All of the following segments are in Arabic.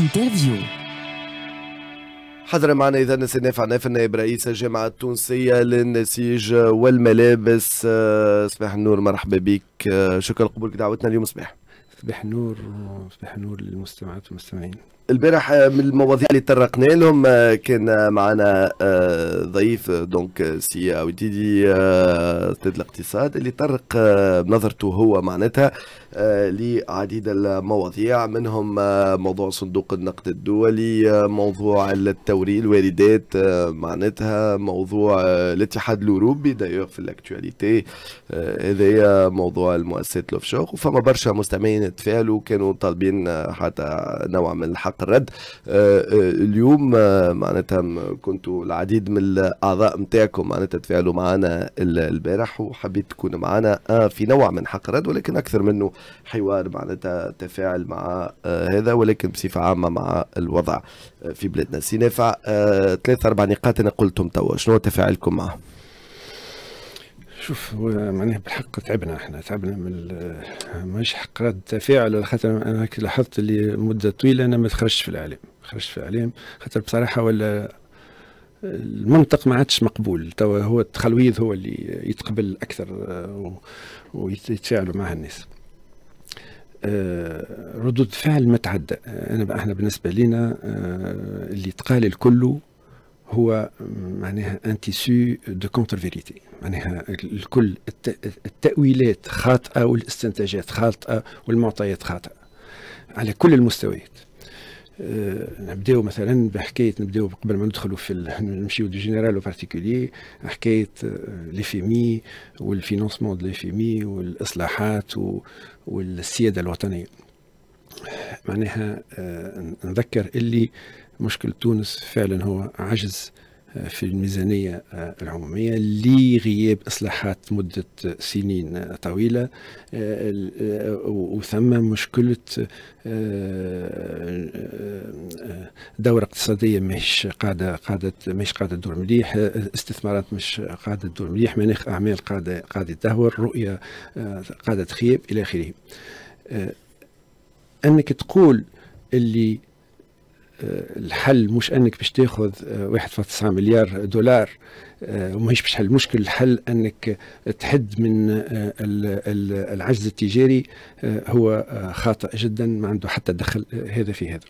انترفيو حضر معنا اذا نافع نافع نائب رئيس الجامعه التونسيه للنسيج والملابس آه، صباح النور مرحبا بك آه، شكرا لقبولك دعوتنا اليوم صباح صباح النور صباح النور للمستمعات والمستمعين البارح آه، من المواضيع اللي طرقنا لهم آه، كان معنا آه، ضيف دونك سي عوديدي استاذ الاقتصاد اللي طرق بنظرته هو معناتها لعديد المواضيع منهم موضوع صندوق النقد الدولي موضوع التوريد الواردات معناتها موضوع الاتحاد الاوروبي دايوغ في الاكتواليتي هذايا موضوع المؤسسات الاوفشور وفما برشا مستمعين تفاعلوا كانوا طالبين حتى نوع من الحق حق الرد آه، آه، اليوم آه، معناتها كنتوا العديد من الاعضاء نتاعكم معناتها تفاعلوا معنا البارح وحبيت تكون معنا في نوع من حق الرد ولكن اكثر منه حوار معناتها تفاعل مع هذا ولكن بصفه عامه مع الوضع في بلادنا سي نافع ثلاث اربع نقاط انا قلتهم توا شنو تفاعلكم معه؟ شوف هو معناها بالحق تعبنا احنا تعبنا من ماهيش حق رد تفاعل خاطر انا لاحظت اللي مده طويله انا ما تخرجتش في الاعلام خرجت في الاعلام خاطر بصراحه ولا المنطق ما عادش مقبول توا هو التخلويض هو اللي يتقبل اكثر آه، ويتفاعلوا معها الناس آه، ردود فعل متعدة أنا احنا بالنسبة لينا آه، اللي تقال الكل هو معناها ان تيسو دو كونتر فيريتي معناها الكل التاويلات خاطئه والاستنتاجات خاطئه والمعطيات خاطئه على كل المستويات آه، نبداو مثلا بحكايه نبداو قبل ما ندخلوا في نمشيو دو جينيرال او بارتيكولي حكايه لي فيمي والفينونسمون دو لي فيمي والاصلاحات والسياده الوطنيه معناها آه، نذكر اللي مشكل تونس فعلا هو عجز آه، في الميزانية آه، العمومية لغياب إصلاحات مدة سنين آه، طويلة وثم مشكلة دورة اقتصادية مش قاعدة قاعدة مش قاعدة تدور مليح استثمارات مش قاعدة تدور مليح مناخ أعمال قاعدة قاعدة تدهور رؤية قاعدة تخيب إلى آخره أنك تقول اللي آه، الحل مش انك باش تاخذ 1.9 آه، مليار دولار آه، وماهيش باش حل المشكل الحل انك تحد من العجز التجاري هو خاطئ جدا ما عنده حتى دخل هذا في هذا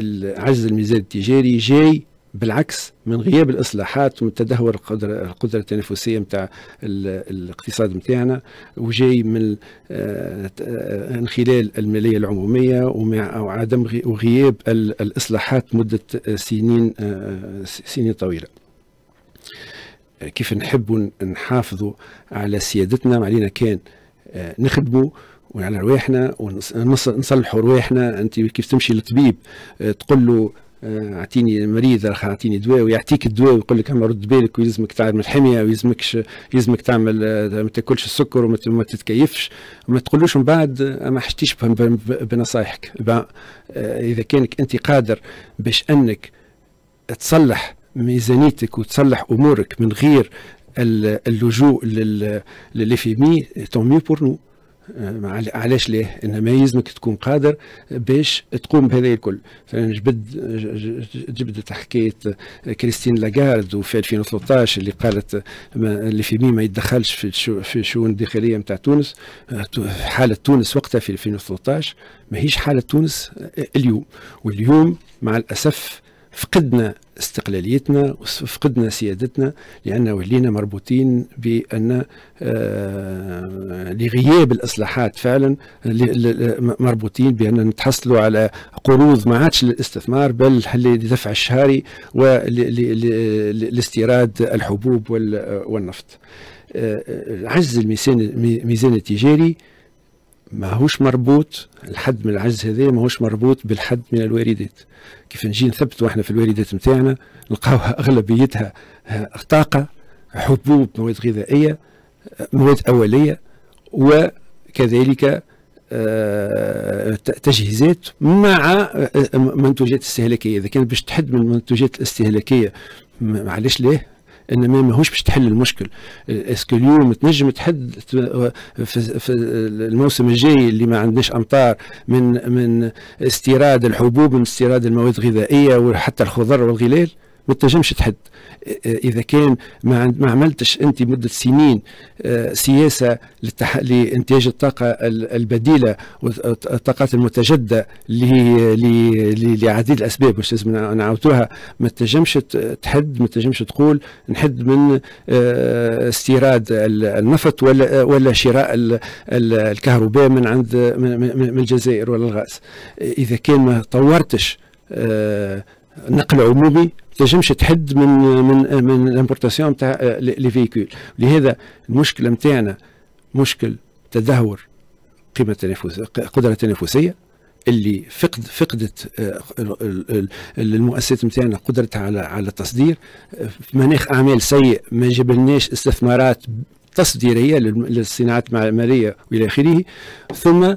العجز الميزان التجاري جاي بالعكس من غياب الاصلاحات ومن تدهور القدره القدره التنافسيه نتاع الاقتصاد نتاعنا وجاي من انخلال آه، آه، الماليه العموميه ومع عدم وغياب الاصلاحات مده آه، سنين سنين طويله. كيف نحب نحافظوا على سيادتنا علينا كان نخدموا وعلى رواحنا ونصلحوا رواحنا انت كيف تمشي للطبيب تقول له اعطيني مريض راح اعطيني دواء ويعطيك الدواء ويقول لك اما رد بالك ويلزمك تعمل الحميه ويلزمكش يلزمك تعمل ما تاكلش السكر وما تتكيفش وما تقولوش من بعد ما حشتيش بنصايحك آه، اذا كانك انت قادر باش انك تصلح ميزانيتك وتصلح امورك من غير اللجوء للفيمي تو ميو بور نو آه، علاش ليه انما يلزمك تكون قادر باش تقوم بهذا الكل مثلا جبد جبدت حكايه كريستين لاغارد وفي 2013 اللي قالت اللي في مي ما يتدخلش في في الشؤون الداخليه نتاع تونس آه، حاله تونس وقتها في 2013 ماهيش حاله تونس آه، اليوم واليوم مع الاسف فقدنا استقلاليتنا وفقدنا سيادتنا لأن ولينا مربوطين بأن آه، لغياب الإصلاحات فعلا مربوطين بأن نتحصلوا على قروض ما عادش للاستثمار بل لدفع الشهاري ولاستيراد الحبوب والنفط آه، آه، عجز الميزان التجاري ماهوش مربوط الحد من العجز هذا ماهوش مربوط بالحد من الواردات كيف نجي نثبتوا احنا في الواردات نتاعنا نلقاوها اغلبيتها آه، طاقه حبوب مواد غذائيه آه، مواد اوليه وكذلك آه، تجهيزات مع منتوجات استهلاكيه اذا كان باش تحد من المنتوجات الاستهلاكيه معلش ليه انما ماهوش باش تحل المشكل اسكو اليوم تنجم تحد في الموسم الجاي اللي ما عندناش امطار من من استيراد الحبوب من استيراد المواد الغذائيه وحتى الخضر والغلال ما تنجمش تحد اذا كان ما ما عملتش انت مده سنين آه، سياسه للتح... لانتاج الطاقه البديله والطاقات المتجدده ل... ل... لعديد الاسباب باش لازم نعاودوها ما تنجمش تحد ما تنجمش تقول نحد من آه، استيراد النفط ولا ولا شراء الكهرباء من عند من الجزائر ولا الغاز اذا كان ما طورتش آه، نقل عمومي تنجمش تحد من من من الامبورتاسيون تاع آه، لي فيكول لهذا المشكله نتاعنا مشكل تدهور قيمه التنافس قدره التنافسيه اللي فقد فقدت آه، المؤسسات نتاعنا قدرتها على على التصدير مناخ اعمال سيء ما جبلناش استثمارات تصديريه للصناعات المعماريه والى اخره ثم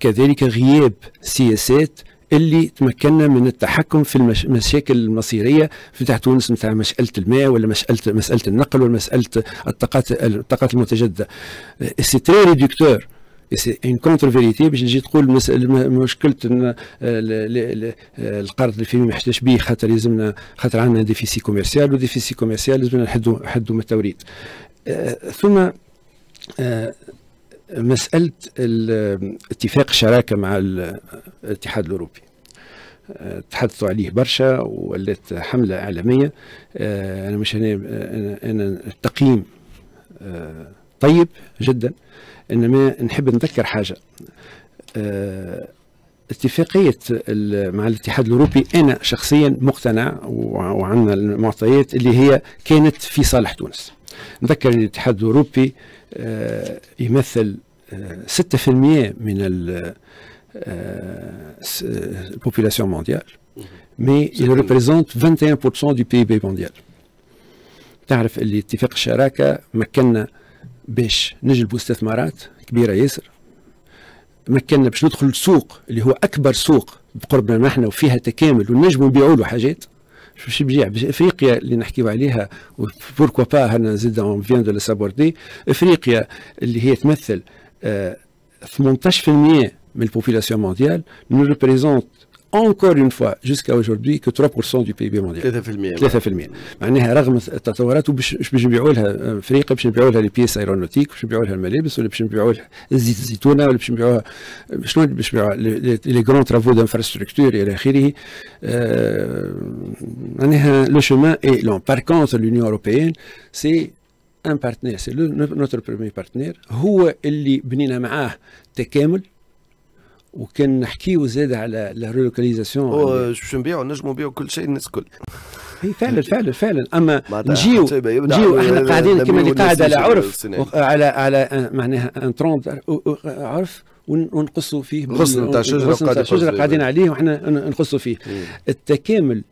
كذلك غياب سياسات اللي تمكنا من التحكم في المشاكل المصيريه في تونس نتاع مساله الماء ولا مساله مساله النقل ولا مساله الطاقات الطاقات المتجدده سي تري ريدكتور سي ان كونتر فيريتي باش تجي تقول مشكله القرض اللي فيه ما يحتاج به خاطر يلزمنا خاطر عندنا ديفيسي كوميرسيال وديفيسي كوميرسيال لازمنا نحدو نحدو من التوريد أه، ثم أه، مساله اتفاق الشراكه مع الاتحاد الاوروبي تحدثوا عليه برشا ولات حمله اعلاميه آه، انا مش هنا انا التقييم آه، طيب جدا انما نحب نذكر حاجه آه، اتفاقية مع الاتحاد الأوروبي أنا شخصيا مقتنع وعندنا المعطيات اللي هي كانت في صالح تونس نذكر أن الاتحاد الأوروبي آه، يمثل 6% آه، من آه، population مونديال mais il représente 21% du PIB مونديال تعرف اللي اتفاق الشراكة مكننا باش نجلبوا استثمارات كبيرة ياسر مكننا باش ندخل السوق اللي هو اكبر سوق بقربنا نحن وفيها تكامل ونجم نبيعوا له حاجات باش يبيع افريقيا اللي نحكيو عليها بوركوا با انا زيد اون فيان دو لاسابوردي افريقيا اللي هي تمثل 18% آه، من البوبيلاسيون مونديال نو ريبريزونت encore une fois jusqu'à aujourd'hui que 3% du PIB mondial 3% 3% معناها رغم التطورات باش باش نبيعوا لها افريقيا باش نبيعوا لها البيس ايرونوتيك باش نبيعوا لها الملابس ولا باش نبيعوا لها الزيت الزيتونه ولا باش نبيعوها شنو باش نبيعوها لي كرون ترافو دانفراستركتور الى اخره معناها لو شومان اي لون بار كونتر لونيون اوروبيان سي ان بارتنير سي لو نوتر برومي بارتنير هو اللي بنينا معاه تكامل وكان نحكيو زاد على لا ريلوكاليزاسيون باش نبيعوا نجموا نبيعوا كل شيء الناس الكل اي فعلا فعلا فعلا اما نجيو نجيو احنا قاعدين كما اللي قاعد على عرف على على آه، معناها آه، ان تروند آه، عرف ونقصوا فيه غصن تاع شجره قاعدين عليه وحنا نقصوا فيه التكامل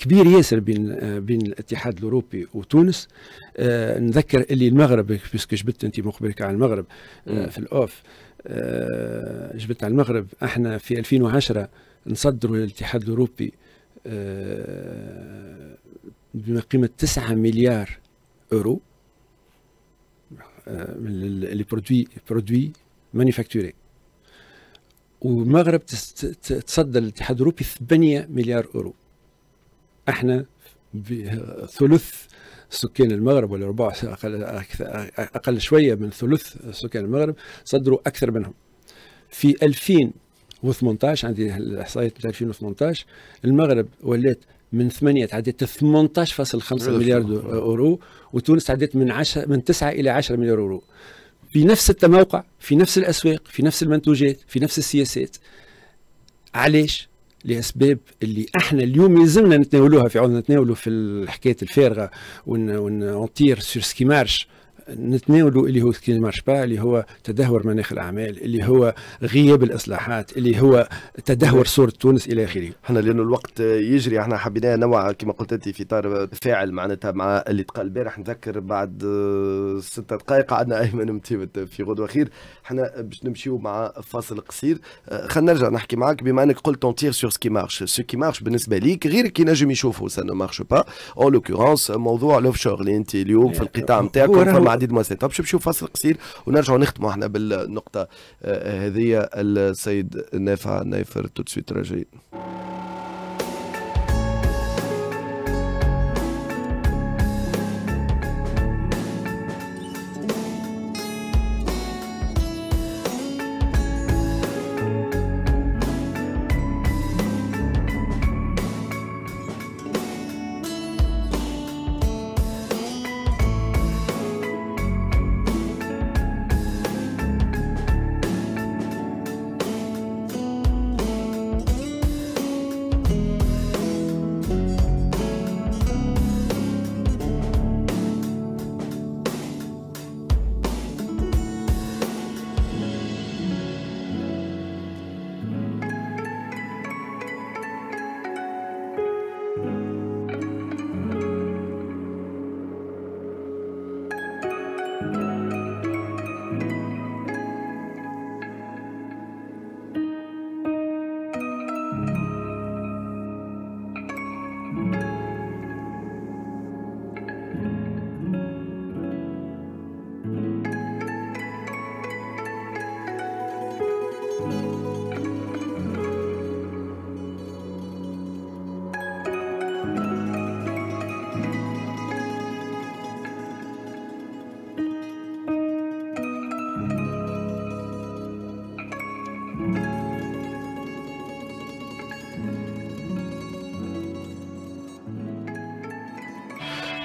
كبير ياسر بين بين الاتحاد الاوروبي وتونس آه نذكر اللي المغرب باسكو جبت انت مقبلك على المغرب آه في الاوف آه جبت على المغرب احنا في 2010 نصدروا للاتحاد الاوروبي آه 9 مليار اورو آه، من لي برودوي برودوي مانيفاكتوري والمغرب تصدر للاتحاد الاوروبي 8 مليار اورو احنا ثلث سكان المغرب ولا ربع اقل اقل شويه من ثلث سكان المغرب صدروا اكثر منهم في 2018 عندي الاحصائيات بتاع 2018 المغرب ولات من 8 تعدت 18.5 مليار اورو وتونس تعدت من 10 من 9 الى 10 مليار اورو في نفس التموقع في نفس الاسواق في نفس المنتوجات في نفس السياسات علاش لاسباب اللي احنا اليوم يلزمنا نتناولوها في عودنا نتناولوا في الحكايه الفارغه ونطير سور سكي مارش نتناولوا اللي هو سكين مارش با اللي هو تدهور مناخ الاعمال اللي هو غياب الاصلاحات اللي هو تدهور إيه. صوره تونس الى اخره احنا لانه الوقت يجري احنا حبينا نوع كما قلت انت في اطار تفاعل معناتها مع اللي تقال البارح نذكر بعد ستة دقائق عندنا ايمن متيبت في غدوه خير احنا باش نمشيو مع فاصل قصير خلينا نرجع نحكي معك بما انك قلت تونتير سور سكي مارش سكي مارش بالنسبه ليك غير كي نجم يشوفوا سا مارش با اون لوكورونس موضوع شور اللي انت اليوم في إيه. القطاع نتاعكم عندي من المسائل طب شوف شوف قصير ونرجع نختموا احنا بالنقطه آه، آه، هذه السيد نافع نايفر تدسويت رجعي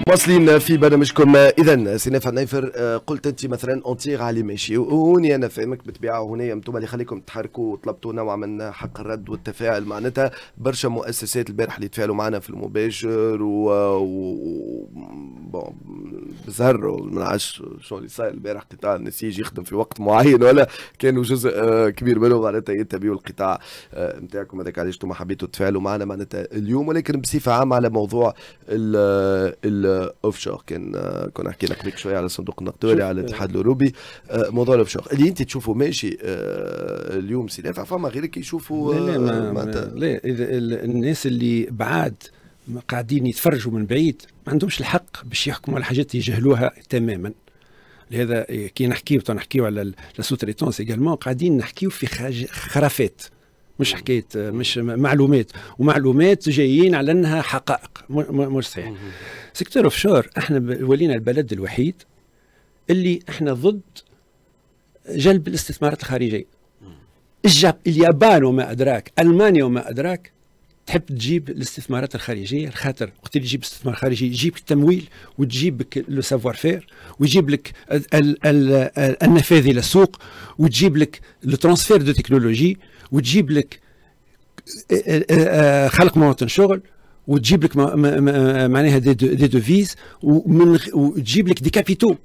مواصلين في برنامجكم اذا سي نافع نايفر آه، قلت انت مثلا اونتيغ علي ماشي وهوني انا فاهمك بالطبيعه وهنا انتم اللي خليكم تحركوا وطلبتوا نوع من حق الرد والتفاعل معناتها برشا مؤسسات البارح اللي تفاعلوا معنا في المباشر و, و... بون بزهر ما نعرفش شنو اللي صاير البارح قطاع النسيج يخدم في وقت معين ولا كانوا جزء آه، كبير منهم معناتها يتبعوا القطاع آه، نتاعكم هذاك علاش انتم حبيتوا تفاعلوا معنا معناتها اليوم ولكن بصفه عامه على موضوع ال ال الاوف شور كان كنا حكينا قبل شويه على الصندوق الدولي على الاتحاد الاوروبي آه، موضوع الاوف شور اللي انت تشوفه ماشي آه، اليوم سي نافع فما غيرك يشوفوا لا لا, ما آه، ما لا الناس اللي بعاد قاعدين يتفرجوا من بعيد ما عندهمش الحق باش يحكموا على حاجات يجهلوها تماما لهذا كي نحكيو نحكيو على لا سوتريتونس ايجالمون قاعدين نحكيو في خرافات مش حكايه مش معلومات ومعلومات جايين على انها حقائق مش صحيح سيكتور اوف شور احنا ولينا البلد الوحيد اللي احنا ضد جلب الاستثمارات الخارجيه اليابان وما ادراك المانيا وما ادراك تحب تجيب الاستثمارات الخارجيه خاطر وقت اللي تجيب استثمار خارجي يجيب التمويل وتجيب لك لو سافوار فير ويجيب لك النفاذ الى السوق وتجيب لك لو ترانسفير دو تكنولوجي وتجيب لك آه، آه، آه، خلق مواطن شغل وتجيب لك معناها دي, ديفيز دوفيز ومن وتجيب لك دي كابيتو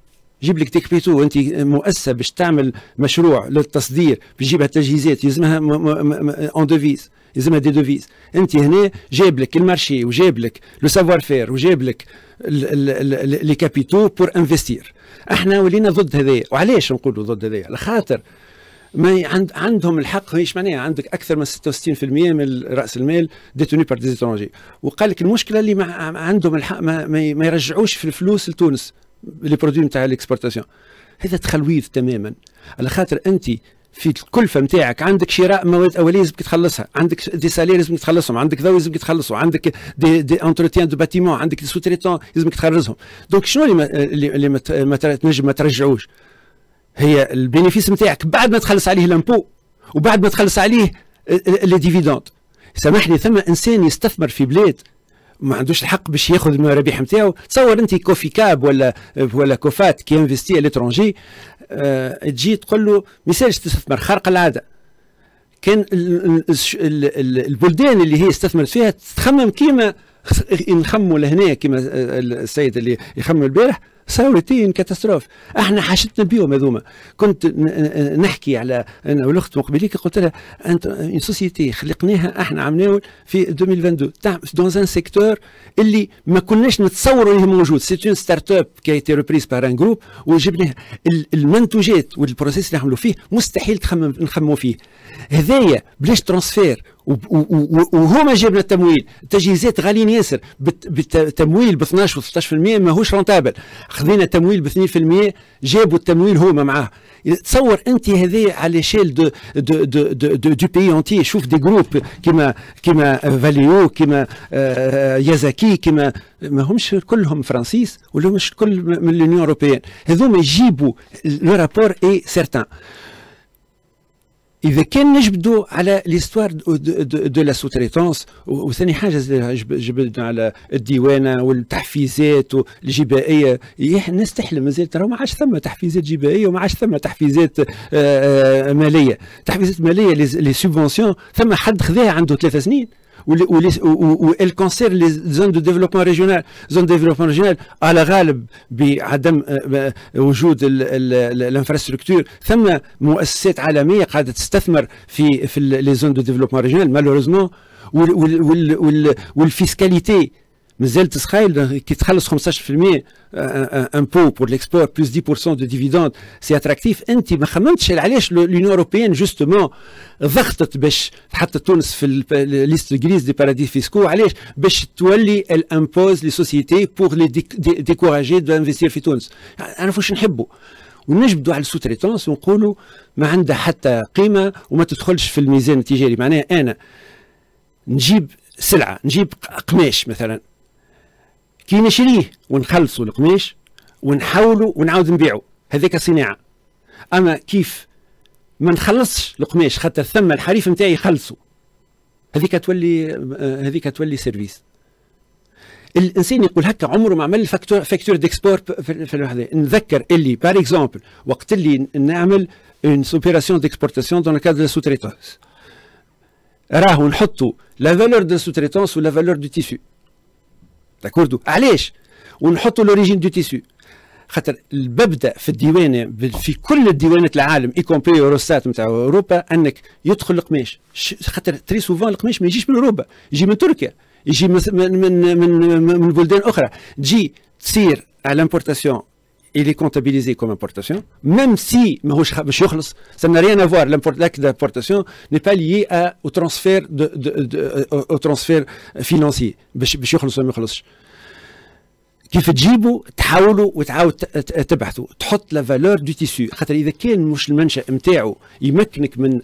جيب لك دي كابيتو انت مؤسسه باش تعمل مشروع للتصدير تجيبها تجهيزات يلزمها اون دوفيز يلزمها دي دوفيز انت هنا جايب لك المارشي وجايب لك لو سافوار فير وجايب لك لي كابيتو بور انفستير احنا ولينا ضد هذايا وعلاش نقولوا ضد هذايا على خاطر ما عند عندهم الحق ايش معناها عندك اكثر من 66% من راس المال ديتوني بار ديزيتونجي وقال لك المشكله اللي ما عندهم الحق ما, ما يرجعوش في الفلوس لتونس لي برودوي نتاع الاكسبورتاسيون هذا تخلويض تماما على خاطر انت في الكلفه نتاعك عندك شراء مواد اوليه لازمك تخلصها عندك دي سالير لازمك تخلصهم عندك ذوي لازمك تخلصهم عندك دي دي انتروتيان دو باتيمون عندك دي سوتريتون لازمك تخرجهم دونك شنو اللي ما, اللي ما تنجم ما ترجعوش هي البينيفيس نتاعك بعد ما تخلص عليه لامبو وبعد ما تخلص عليه لي ديفيدوند سامحني ثم انسان يستثمر في بلاد ما عندوش الحق باش ياخذ من الربح نتاعو تصور انت كوفي كاب ولا ولا كوفات كي انفيستي الاترونجي أه تجي تقول له ما تستثمر خارق العاده كان البلدان اللي هي استثمرت فيها تخمم كيما نخموا لهنا كيما آه، السيد اللي يخمم البارح ثورتين كاتاستروف احنا حاشتنا بيهم هذوما كنت نحكي على انا والاخت مقبليك قلت لها انت اون سوسيتي خلقناها احنا عملناه في 2022 دون ان سيكتور اللي ما كناش نتصوروا انه موجود سي اون ستارت اب كي تي ريبريز بار ان جروب وجبناها المنتوجات والبروسيس اللي نعملوا فيه مستحيل تخمم نخمموا فيه هذايا بلاش ترانسفير وهما جابنا التمويل التجهيزات غاليين ياسر بالتمويل ب 12 و 13% ماهوش رونتابل خذينا تمويل ب 2% جابوا التمويل هما معاه تصور انت هذه على شيل دو دو دو دو, دو, دو بي اونتي شوف دي جروب كيما كيما فاليو كيما يازاكي آه، كيما ما همش كلهم فرانسيس ولا مش كل من لونيون اوروبيان هذوما يجيبوا لو رابور اي سيرتان اذا كان نجبدوا على ليستوار دو لا سوتريتونس وثاني حاجه جبدنا على الديوانه والتحفيزات الجبائيه الناس إيه، تحلم مازال ترى ما عادش ثم تحفيزات جبائيه وما عادش ثم تحفيزات آه، آه، ماليه تحفيزات ماليه لي سوبونسيون ثم حد خذاها عنده ثلاث سنين لي زون دو ديفلوبمون ريجيونال زون دو ديفلوبمون ريجيونال على غالب بعدم وجود الانفراستركتور ثم مؤسسات عالميه قاعده تستثمر في في لي زون دو ديفلوبمون ريجيونال مالوريزمون والفيسكاليتي مازال تسخايل كي تخلص 15% امبو بور ليكسبور بلس 10% دو ديفيدوند سي اتراكتيف انت ما خممتش علاش لونيون اوروبيان جوستومون ضغطت باش تحط تونس في ليست غريز دي باراديس فيسكو علاش باش تولي الامبوز لي سوسيتي بور لي ديكوراجي دو انفستير في تونس عرفوا واش نحبوا ونجبدوا على السوتريتونس ونقولوا ما عندها حتى قيمه وما تدخلش في الميزان التجاري معناها انا نجيب سلعه نجيب قماش مثلا كي نشريه ونخلصوا القماش ونحولوا ونعاود نبيعوا هذاك صناعه اما كيف ما نخلصش القماش خاطر ثم الحريف نتاعي يخلصوا هذيك تولي آه، هذيك تولي سيرفيس الانسان يقول هكا عمره ما عمل فاكتور فاكتور ديكسبور في الوحده نذكر اللي بار اكزومبل وقت اللي نعمل اون سوبيراسيون ديكسبورتاسيون دون كاد سو تريتونس راهو نحطوا لا فالور دو سو تريتونس ولا فالور دو تيسيو داكوردو علاش ونحطوا لوريجين دو تيسو خاطر المبدا في الديوانه في كل الديوانات العالم اي كومبري اوروستات نتاع اوروبا انك يدخل القماش خاطر تري سوفون القماش ما يجيش من اوروبا يجي من تركيا يجي من من من, من, من بلدان اخرى تجي تصير على امبورتاسيون il est comptabilisé comme importation, même si ça n'a rien à voir. L'acte d'importation n'est pas lié au, transfert de, de, euh, transfert financier. كيف وتعاود تحط لا فالور دو خاطر اذا كان مش نتاعو يمكنك من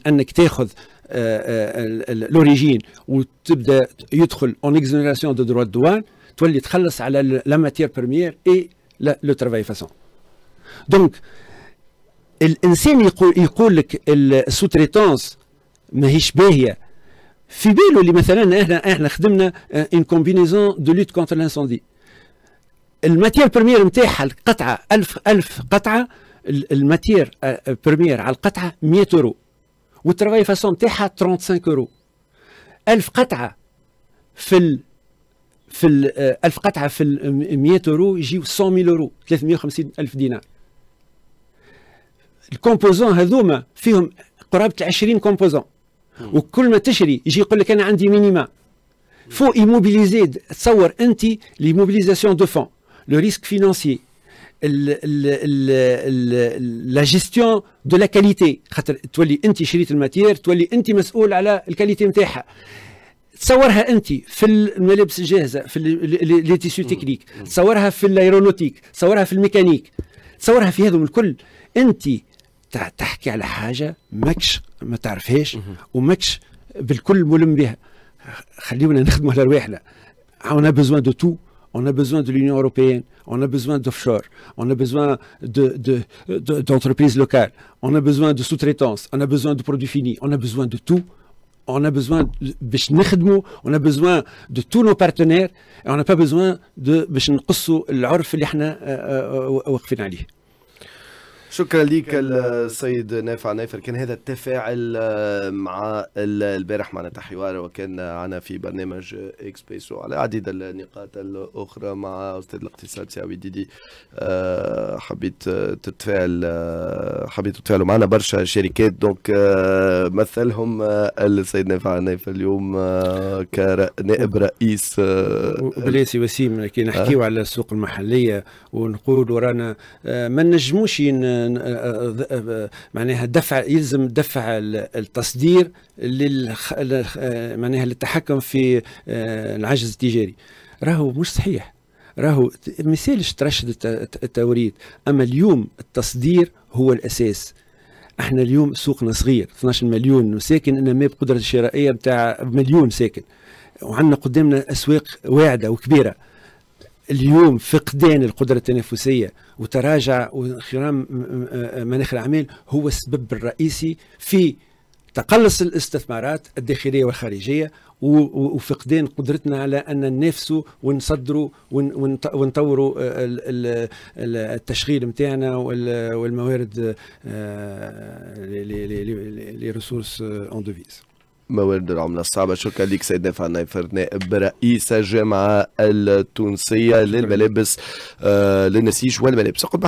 لا لو ترافاي فاسون دونك الانسان يقول يقول لك السو تريتونس ماهيش باهيه في باله اللي مثلا احنا احنا خدمنا ان كومبينيزون دو لوت كونتر لانسوندي الماتير بريمير نتاعها القطعه 1000 1000 قطعه الماتير بريمير آه، آه، على القطعه 100 اورو والترافاي فاسون نتاعها 35 اورو 1000 قطعه في في 1000 آه، قطعه في 100 آه، اورو يجيو 100000 اورو 350 الف دينار الكومبوزون هذوما فيهم قرابه 20 كومبوزون وكل ما تشري يجي يقول لك انا عندي مينيما فو ايموبيليزي تصور انت ليموبيليزاسيون دو فون لو ريسك فينانسيي لا جيستيون دو لا كاليتي خاطر تولي انت شريت الماتير تولي انت مسؤول على الكاليتي نتاعها تصورها انت في الملابس الجاهزه في لي تيسيو تكنيك تصورها في الايرونوتيك تصورها في الميكانيك تصورها في هذو الكل انت تحكي على حاجه ماكش ما تعرفهاش وماكش بالكل ملم بها خليونا نخدموا على رواحنا اون بيزوان دو تو اون بيزوان دو لونيون اوروبيان اون بيزوان دو اوفشور اون بيزوان دو دو دو لوكال اون بيزوان دو سوتريتونس اون بيزوان دو برودوي فيني اون بيزوان دو تو on a besoin باش نخدموا on a besoin de tous nos partenaires et on n'a pas besoin de باش نقصوا العرف اللي احنا واقفين عليه شكرا لك السيد نافع نافر كان هذا التفاعل آه، مع البارح معنا حوار وكان عنا في برنامج اكسبريسو على عديد النقاط الاخرى مع استاذ الاقتصاد سعوي ديدي آه، حبيت تتفاعل آه، حبيت تتفاعلوا معنا برشا شركات دونك مثلهم السيد نافع نافر اليوم كنائب رئيس بلاسي وسيم كي نحكيو على السوق المحليه ونقولوا رانا ما نجموش آه، آه، آه، معناها دفع يلزم دفع التصدير معناها للتحكم في العجز التجاري راهو مش صحيح راهو ما ترشد التوريد اما اليوم التصدير هو الاساس احنا اليوم سوقنا صغير 12 مليون ساكن انما بقدره الشرائيه بتاع مليون ساكن وعندنا قدامنا اسواق واعده وكبيره اليوم فقدان القدره التنافسيه وتراجع وانخرام آه، مناخ الاعمال هو السبب الرئيسي في تقلص الاستثمارات الداخليه والخارجيه وفقدان قدرتنا على ان ننافسوا ونصدروا ونطوروا التشغيل نتاعنا والموارد لي ريسورس اون دوفيز موارد العملة الصعبة شكرا لك سيد نافع نايفر نائب رئيس الجامعة التونسية للملابس آه للنسيج والملابس